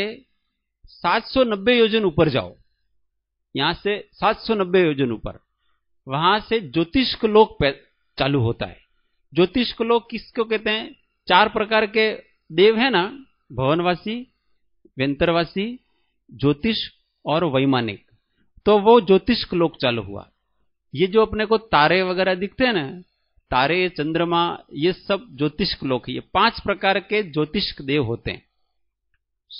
S2: 790 योजन ऊपर जाओ यहां से 790 योजन ऊपर वहां से ज्योतिष लोक चालू होता है ज्योतिष लोक किसको कहते हैं चार प्रकार के देव है ना भवनवासी व्यंतरवासी ज्योतिष और वैमानिक तो वो ज्योतिष लोक चालू हुआ ये जो अपने को तारे वगैरह दिखते हैं ना तारे चंद्रमा ये सब ज्योतिष लोक ये पांच प्रकार के ज्योतिष देव होते हैं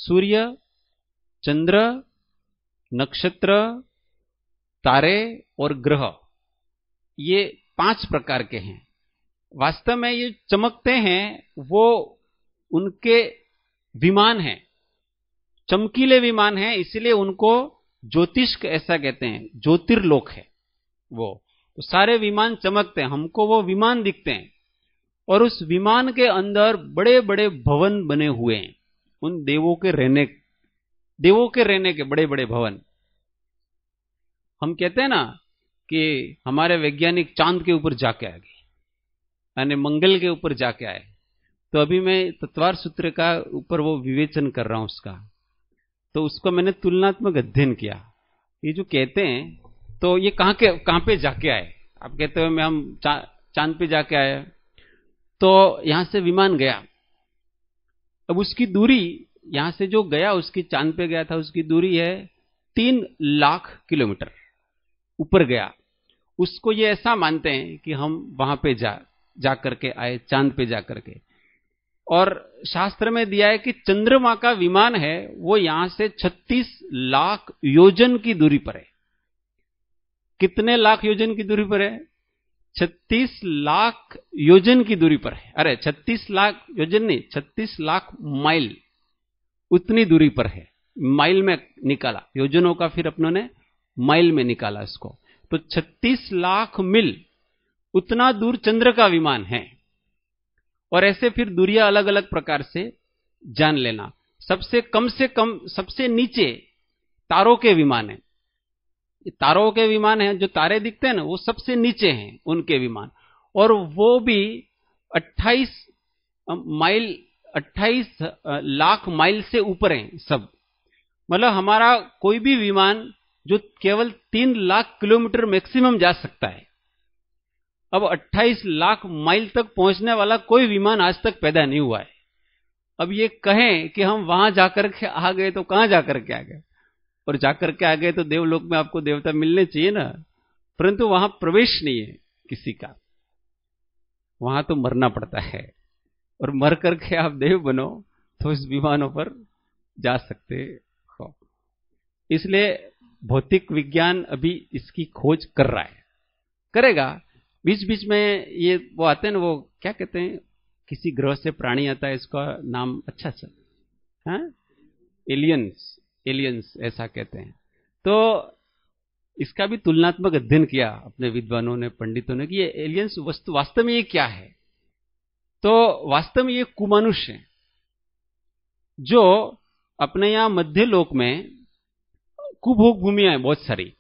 S2: सूर्य चंद्र नक्षत्र तारे और ग्रह ये पांच प्रकार के हैं वास्तव में ये चमकते हैं वो उनके विमान हैं चमकीले विमान हैं इसलिए उनको ज्योतिष ऐसा कहते हैं ज्योतिर्लोक है वो तो सारे विमान चमकते हैं हमको वो विमान दिखते हैं और उस विमान के अंदर बड़े बड़े भवन बने हुए हैं उन देवों के रहने देवों के रहने के बड़े बड़े भवन हम कहते हैं ना कि हमारे वैज्ञानिक चांद के ऊपर जाके आ गए यानी मंगल के ऊपर जाके आए तो अभी मैं तत्वार सूत्र का ऊपर वो विवेचन कर रहा हूं उसका तो उसको मैंने तुलनात्मक अध्ययन किया ये जो कहते हैं तो ये कहां के कहां पे जाके आए आप कहते हो मैं हम चा, चांद पे जाके आए तो यहां से विमान गया अब उसकी दूरी यहां से जो गया उसकी चांद पे गया था उसकी दूरी है तीन लाख किलोमीटर ऊपर गया उसको ये ऐसा मानते हैं कि हम वहां पे जा जाकर के आए चांद पे जाकर के और शास्त्र में दिया है कि चंद्रमा का विमान है वो यहां से 36 लाख योजन की दूरी पर है कितने लाख योजन की दूरी पर है 36 लाख योजन की दूरी पर है अरे 36 लाख योजन नहीं 36 लाख माइल उतनी दूरी पर है माइल में निकाला योजनों का फिर अपनों ने माइल में निकाला इसको तो 36 लाख मील उतना दूर चंद्र का विमान है और ऐसे फिर दूरिया अलग अलग प्रकार से जान लेना सबसे कम से कम सबसे नीचे तारों के विमान है तारों के विमान है जो तारे दिखते हैं ना वो सबसे नीचे हैं उनके विमान और वो भी 28 माइल 28 लाख माइल से ऊपर हैं सब मतलब हमारा कोई भी विमान जो केवल तीन लाख किलोमीटर मैक्सिमम जा सकता है अब 28 लाख माइल तक पहुंचने वाला कोई विमान आज तक पैदा नहीं हुआ है अब ये कहें कि हम वहां जाकर के आ गए तो कहां जाकर के आ गए और जाकर के आ गए तो देवलोक में आपको देवता मिलने चाहिए ना परंतु वहां प्रवेश नहीं है किसी का वहां तो मरना पड़ता है और मर करके आप देव बनो तो इस विमानों पर जा सकते हो इसलिए भौतिक विज्ञान अभी इसकी खोज कर रहा है करेगा बीच बीच में ये वो आते हैं ना वो क्या कहते हैं किसी ग्रह से प्राणी आता है इसका नाम अच्छा अच्छा है एलियंस एलियंस ऐसा कहते हैं तो इसका भी तुलनात्मक अध्ययन किया अपने विद्वानों ने पंडितों ने कि ये एलियंस वस्तु वास्तव में ये क्या है तो वास्तव में ये कुमानुष है जो अपने यहां मध्य लोक में कुभोग भूमिया है बहुत सारी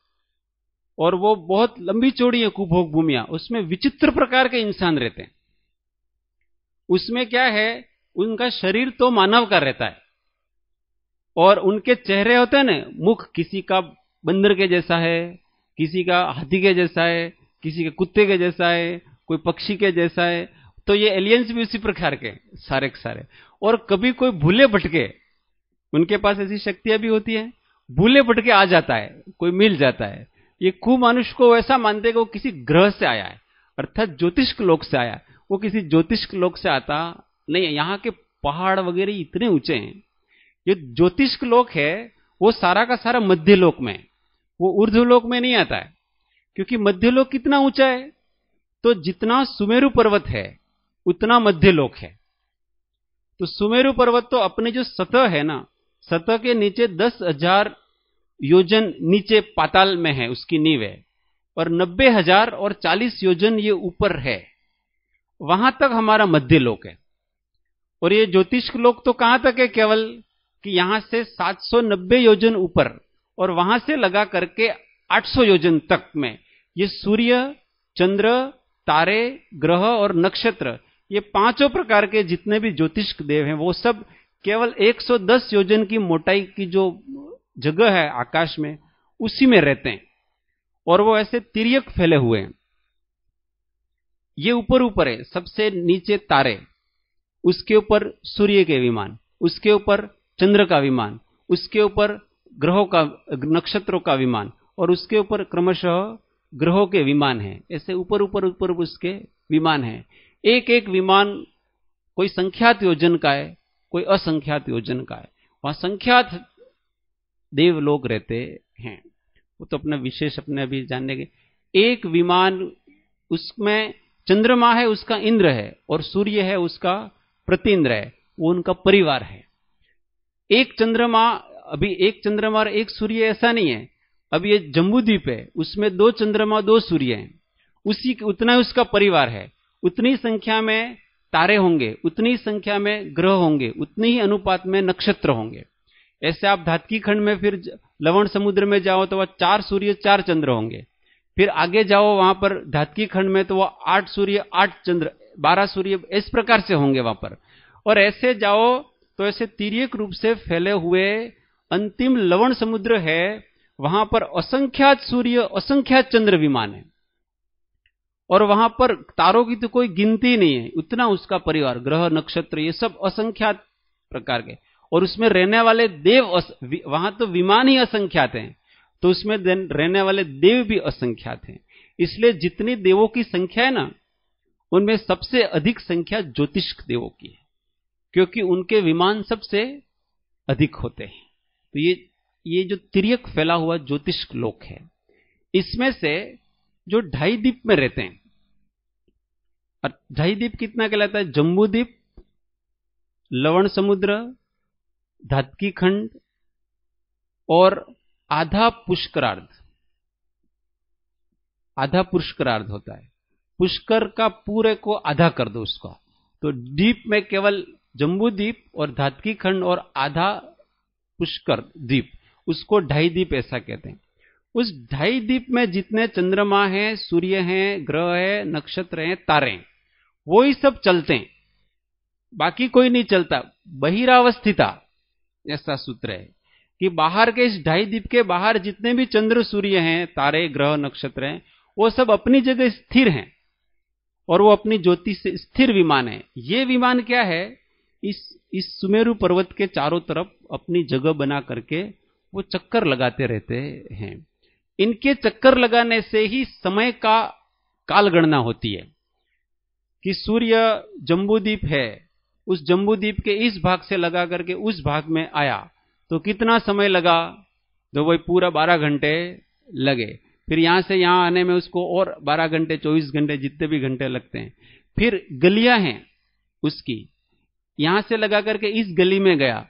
S2: और वो बहुत लंबी चौड़ी है कुभोग भूमिया उसमें विचित्र प्रकार के इंसान रहते हैं उसमें क्या है उनका शरीर तो मानव का रहता है और उनके चेहरे होते हैं ना मुख किसी का बंदर के जैसा है किसी का हाथी के जैसा है किसी के कुत्ते के जैसा है कोई पक्षी के जैसा है तो ये एलियंस भी उसी प्रकार के सारे के सारे और कभी कोई भूले भटके उनके पास ऐसी शक्तियां भी होती है भूले भटके आ जाता है कोई मिल जाता है ये कु मनुष्य को वैसा मानते कि वो किसी ग्रह से आया है अर्थात ज्योतिष लोक से आया वो किसी ज्योतिष लोक से आता नहीं यहाँ के पहाड़ वगैरह इतने ऊंचे हैं जो ज्योतिष लोक है वो सारा का सारा मध्य लोक में वो ऊर्ध लोक में नहीं आता है क्योंकि मध्य लोक कितना ऊंचा है तो जितना सुमेरु पर्वत है उतना मध्य लोक है तो सुमेरु पर्वत तो अपने जो सतह है ना सतह के नीचे दस हजार योजन नीचे पाताल में है उसकी नींव है और नब्बे हजार और चालीस योजन ये ऊपर है वहां तक हमारा मध्य लोक है और ये ज्योतिष लोक तो कहां तक है केवल कि यहां से 790 योजन ऊपर और वहां से लगा करके 800 योजन तक में ये सूर्य चंद्र तारे ग्रह और नक्षत्र ये पांचों प्रकार के जितने भी ज्योतिष देव हैं वो सब केवल 110 योजन की मोटाई की जो जगह है आकाश में उसी में रहते हैं और वो ऐसे तिरक फैले हुए हैं ये ऊपर ऊपर है सबसे नीचे तारे उसके ऊपर सूर्य के विमान उसके ऊपर चंद्र का विमान उसके ऊपर ग्रहों का नक्षत्रों का विमान और उसके ऊपर क्रमशः ग्रहों के विमान है ऐसे ऊपर ऊपर ऊपर उसके विमान है एक एक विमान कोई संख्यात योजन का है कोई असंख्यात योजन का है वहां संख्यात देव लोग रहते हैं वो तो अपना विशेष अपने अभी जानने के एक विमान उसमें चंद्रमा है उसका इंद्र है और सूर्य है उसका प्रतिन्द्र है वो उनका परिवार है एक चंद्रमा अभी एक चंद्रमा और एक सूर्य ऐसा नहीं है अब ये जम्बूद्वीप है उसमें दो चंद्रमा दो सूर्य हैं उसी उतना उसका परिवार है उतनी संख्या में तारे होंगे उतनी संख्या में ग्रह होंगे उतनी ही अनुपात में नक्षत्र होंगे ऐसे आप धातकी खंड में फिर लवण समुद्र में जाओ तो वह चार सूर्य चार चंद्र होंगे फिर आगे जाओ वहां पर धातकी खंड में तो वह आठ सूर्य आठ चंद्र बारह सूर्य इस प्रकार से होंगे वहां पर और ऐसे जाओ तो ऐसे तीरियक रूप से फैले हुए अंतिम लवण समुद्र है वहां पर असंख्यात सूर्य असंख्यात चंद्र विमान है और वहां पर तारों की तो कोई गिनती नहीं है उतना उसका परिवार ग्रह नक्षत्र ये सब असंख्यात प्रकार के और उसमें रहने वाले देव वहां तो विमान ही असंख्यात हैं तो उसमें रहने वाले देव भी असंख्यात हैं इसलिए जितनी देवों की संख्या है ना उनमें सबसे अधिक संख्या ज्योतिष देवों की है क्योंकि उनके विमान सबसे अधिक होते हैं तो ये ये जो तिरक फैला हुआ ज्योतिष लोक है इसमें से जो ढाई द्वीप में रहते हैं और ढाई द्वीप कितना कहलाता है जम्बू द्वीप लवण समुद्र धातकी खंड और आधा पुष्करार्ध आधा पुष्करार्ध होता है पुष्कर का पूरे को आधा कर दो उसका तो द्वीप में केवल जम्बू द्वीप और धातकी खंड और आधा पुष्कर द्वीप उसको ढाई द्वीप ऐसा कहते हैं उस ढाई द्वीप में जितने चंद्रमा हैं सूर्य हैं ग्रह है नक्षत्र हैं तारे हैं वो ही सब चलते हैं बाकी कोई नहीं चलता बहिरावस्थिता ऐसा सूत्र है कि बाहर के इस ढाई द्वीप के बाहर जितने भी चंद्र सूर्य हैं तारे ग्रह नक्षत्र हैं वो सब अपनी जगह स्थिर हैं और वो अपनी ज्योति से स्थिर विमान है ये विमान क्या है इस इस सुमेरु पर्वत के चारों तरफ अपनी जगह बना करके वो चक्कर लगाते रहते हैं इनके चक्कर लगाने से ही समय का काल गणना होती है कि सूर्य जम्बूद्वीप है उस जम्बूद्वीप के इस भाग से लगा करके उस भाग में आया तो कितना समय लगा तो वही पूरा बारह घंटे लगे फिर यहां से यहां आने में उसको और बारह घंटे चौबीस घंटे जितने भी घंटे लगते हैं फिर गलियां हैं उसकी यहां से लगा करके इस गली में गया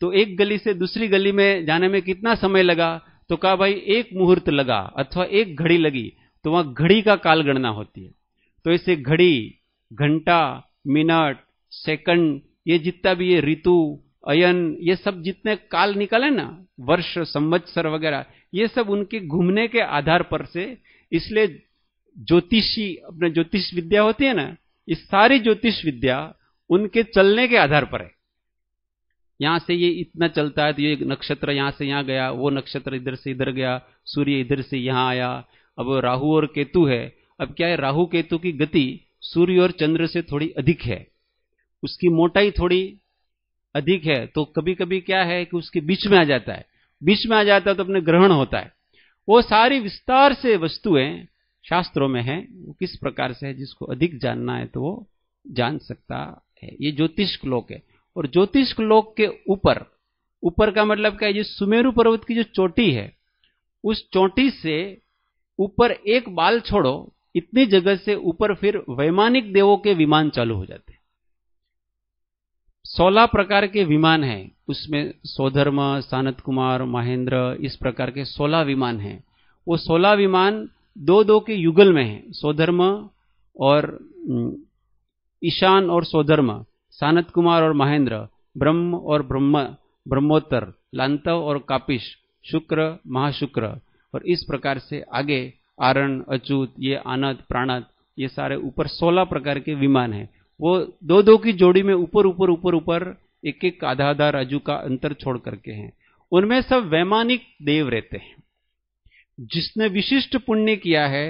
S2: तो एक गली से दूसरी गली में जाने में कितना समय लगा तो कहा भाई एक मुहूर्त लगा अथवा एक घड़ी लगी तो वहां घड़ी का काल गणना होती है तो इसे घड़ी घंटा मिनट सेकंड ये जितना भी ये ऋतु अयन ये सब जितने काल निकले ना वर्ष संवत्सर वगैरह ये सब उनके घूमने के आधार पर से इसलिए ज्योतिषी अपने ज्योतिष विद्या होती है ना ये सारी ज्योतिष विद्या उनके चलने के आधार पर है यहां से ये इतना चलता है तो ये नक्षत्र यहां से यहां गया वो नक्षत्र इधर से इधर गया सूर्य इधर से यहां आया अब राहु और केतु है अब क्या है राहु केतु की गति सूर्य और चंद्र से थोड़ी अधिक है उसकी मोटाई थोड़ी अधिक है तो कभी कभी क्या है कि उसके बीच में आ जाता है बीच में आ जाता है तो अपने ग्रहण होता है वो सारी विस्तार से वस्तुएं शास्त्रों में है वो किस प्रकार से है जिसको अधिक जानना है तो वो जान सकता है ये ज्योतिष लोक है और ज्योतिष लोक के ऊपर ऊपर का मतलब क्या है ये सुमेरु पर्वत की जो चोटी है उस चोटी से ऊपर एक बाल छोड़ो इतनी जगह से ऊपर फिर वैमानिक देवों के विमान चालू हो जाते हैं सोलह प्रकार के विमान हैं उसमें सोधर्म सानत कुमार महेंद्र इस प्रकार के सोलह विमान हैं वो सोलह विमान दो दो के युगल में हैं सोधर्म और ईशान और सोधर्म सानत कुमार और महेंद्र ब्रह्म और ब्रह्म ब्रह्मोत्तर लांतव और कापिश शुक्र महाशुक्र और इस प्रकार से आगे आरण अचूत ये आनंद प्राणत ये सारे ऊपर सोलह प्रकार के विमान हैं वो दो दो की जोड़ी में ऊपर ऊपर ऊपर ऊपर एक एक आधा आधा राजू का अंतर छोड़ करके हैं उनमें सब वैमानिक देव रहते हैं जिसने विशिष्ट पुण्य किया है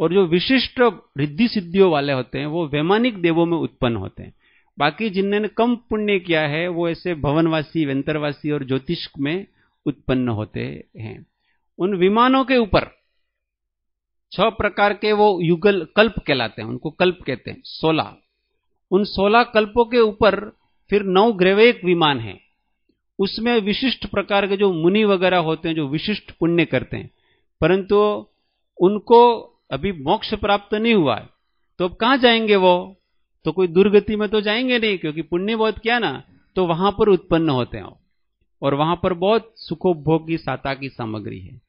S2: और जो विशिष्ट रिद्धि सिद्धियों वाले होते हैं वो वैमानिक देवों में उत्पन्न होते हैं बाकी जिन्होंने कम पुण्य किया है वो ऐसे भवनवासी वंतरवासी और ज्योतिष में उत्पन्न होते हैं उन विमानों के ऊपर छह प्रकार के वो युगल कल्प कहलाते हैं उनको कल्प कहते हैं सोलह उन सोलह कल्पों के ऊपर फिर नौ ग्रेवेक विमान हैं उसमें विशिष्ट प्रकार के जो मुनि वगैरह होते हैं जो विशिष्ट पुण्य करते हैं परंतु उनको अभी मोक्ष प्राप्त नहीं हुआ है तो अब कहां जाएंगे वो तो कोई दुर्गति में तो जाएंगे नहीं क्योंकि पुण्य बहुत क्या ना तो वहां पर उत्पन्न होते हैं और वहां पर बहुत सुखोभोग की साता की सामग्री है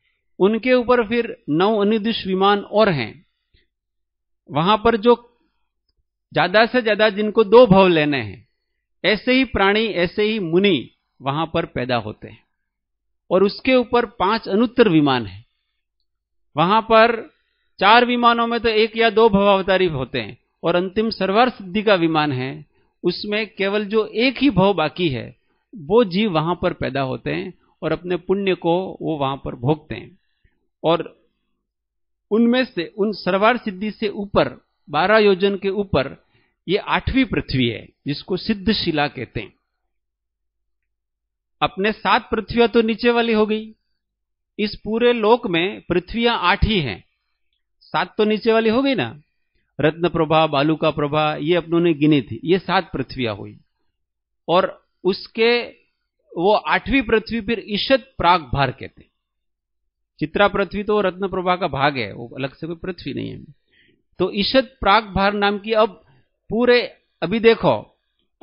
S2: उनके ऊपर फिर नौ अनिदिश विमान और हैं वहां पर जो ज्यादा से ज्यादा जिनको दो भव लेने हैं ऐसे ही प्राणी ऐसे ही मुनि वहां पर पैदा होते हैं और उसके ऊपर पांच अनुत्तर विमान है वहां पर चार विमानों में तो एक या दो भवावतारी होते हैं और अंतिम सर्वर सिद्धि का विमान है उसमें केवल जो एक ही भव बाकी है वो जीव वहां पर पैदा होते हैं और अपने पुण्य को वो वहां पर भोगते हैं और उनमें से उन सर्वार सिद्धि से ऊपर बारह योजन के ऊपर ये आठवीं पृथ्वी है जिसको सिद्ध शिला कहते हैं अपने सात पृथ्वियां तो नीचे वाली हो गई इस पूरे लोक में पृथ्वियां आठ ही हैं सात तो नीचे वाली हो गई ना रत्न प्रभा बालुका प्रभा ये अपनों ने गिनी थी ये सात पृथ्वियां हुई और उसके वो आठवीं पृथ्वी फिर ईशत प्राग भार कहते चित्रा पृथ्वी तो रत्न प्रभा का भाग है वो अलग से कोई पृथ्वी नहीं है तो ईशद प्राग भार नाम की अब पूरे अभी देखो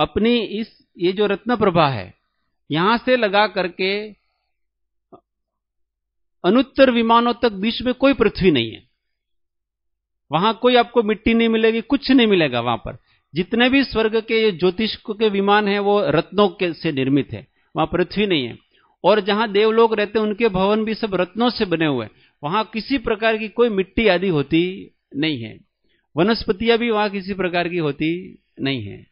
S2: अपनी इस ये जो रत्न प्रभा है यहां से लगा करके अनुत्तर विमानों तक बीच में कोई पृथ्वी नहीं है वहां कोई आपको मिट्टी नहीं मिलेगी कुछ नहीं मिलेगा वहां पर जितने भी स्वर्ग के ये ज्योतिष के विमान हैं वो रत्नों के से निर्मित है वहां पृथ्वी नहीं है और जहां देव लोग रहते हैं उनके भवन भी सब रत्नों से बने हुए हैं वहां किसी प्रकार की कोई मिट्टी आदि होती नहीं है वनस्पतियां भी वहां किसी प्रकार की होती नहीं है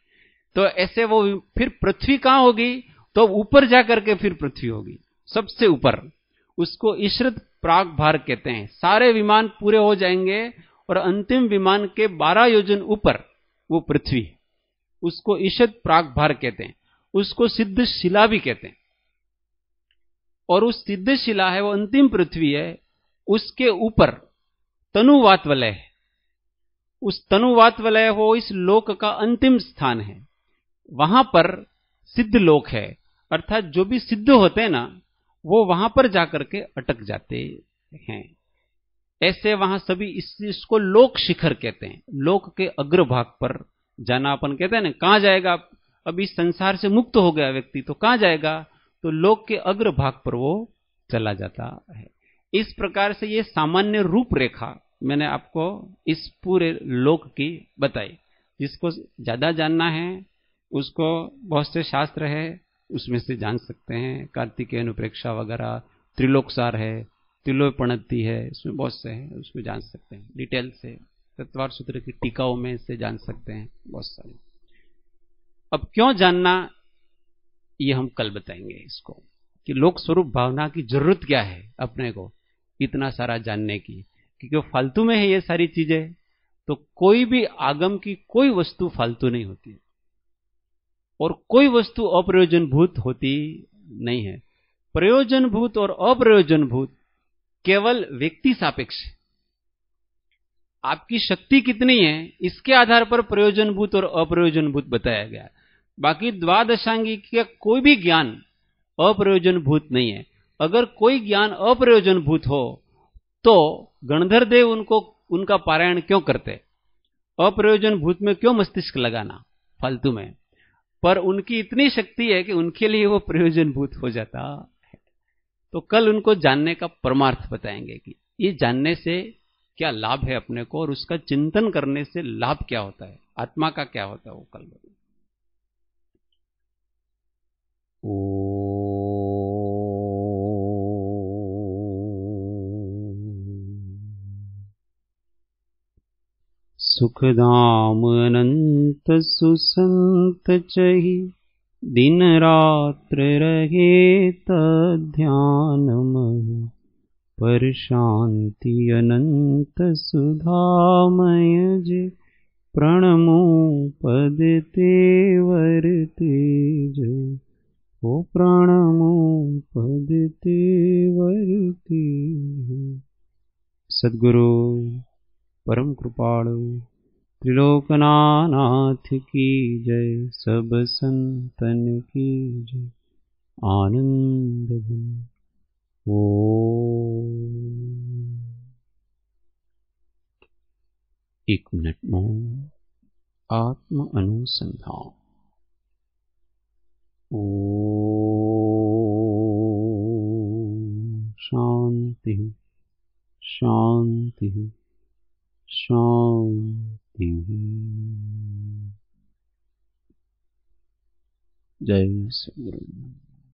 S2: तो ऐसे वो फिर पृथ्वी कहां होगी तो ऊपर जाकर के फिर पृथ्वी होगी सबसे ऊपर उसको ईश्रत प्राग भार कहते हैं सारे विमान पूरे हो जाएंगे और अंतिम विमान के बारह योजन ऊपर वो पृथ्वी उसको ईश्वत प्राग भार कहते हैं उसको सिद्ध शिला भी कहते हैं और उस सिद्ध शिला है वो अंतिम पृथ्वी है उसके ऊपर तनुवात वलय उस तनुवात वलय हो इस लोक का अंतिम स्थान है वहां पर सिद्ध लोक है अर्थात जो भी सिद्ध होते हैं ना वो वहां पर जाकर के अटक जाते हैं ऐसे वहां सभी इस, इसको लोक शिखर कहते हैं लोक के अग्रभाग पर जाना अपन कहते हैं ना कहां जाएगा अब इस संसार से मुक्त हो गया व्यक्ति तो कहां जाएगा तो लोक के अग्रभाग पर वो चला जाता है इस प्रकार से ये सामान्य रूपरेखा मैंने आपको इस पूरे लोक की बताई जिसको ज़्यादा जानना है उसको बहुत से शास्त्र है उसमें से जान सकते हैं कार्तिकेय अनुप्रेक्षा वगैरह त्रिलोकसार है प्रणति है इसमें बहुत से हैं उसको जान सकते हैं डिटेल से तत्वार सूत्र की टीकाओं में से जान सकते हैं बहुत सारे अब क्यों जानना ये हम कल बताएंगे इसको कि लोक स्वरूप भावना की जरूरत क्या है अपने को इतना सारा जानने की क्योंकि फालतू में है ये सारी चीजें तो कोई भी आगम की कोई वस्तु फालतू नहीं होती और कोई वस्तु अप्रयोजनभूत होती नहीं है प्रयोजनभूत और अप्रयोजनभूत केवल व्यक्ति सापेक्ष आपकी शक्ति कितनी है इसके आधार पर प्रयोजनभूत और अप्रयोजनभूत बताया गया बाकी द्वादशांगी का कोई भी ज्ञान अप्रयोजनभूत नहीं है अगर कोई ज्ञान अप्रयोजनभूत हो तो गणधर देव उनको उनका पारायण क्यों करते अप्रयोजन भूत में क्यों मस्तिष्क लगाना फालतू में पर उनकी इतनी शक्ति है कि उनके लिए वो भूत हो जाता है तो कल उनको जानने का परमार्थ बताएंगे कि ये जानने से क्या लाभ है अपने को और उसका चिंतन करने से लाभ क्या होता है आत्मा का क्या होता है वो कल
S1: ओ सुखदामनन्त सुसन्त च ध्यानमः त प्रणमो पदते वर्ते प्रणमोदतेज ओ वर्ते। सद्गुरु परम कृपाणु त्रिलोकनाथ की जय सब संतन की जय आनंद ओ एक मिनट मौन आत्म अनुसंधान ओ शांति शांति Shanti. Jai Sri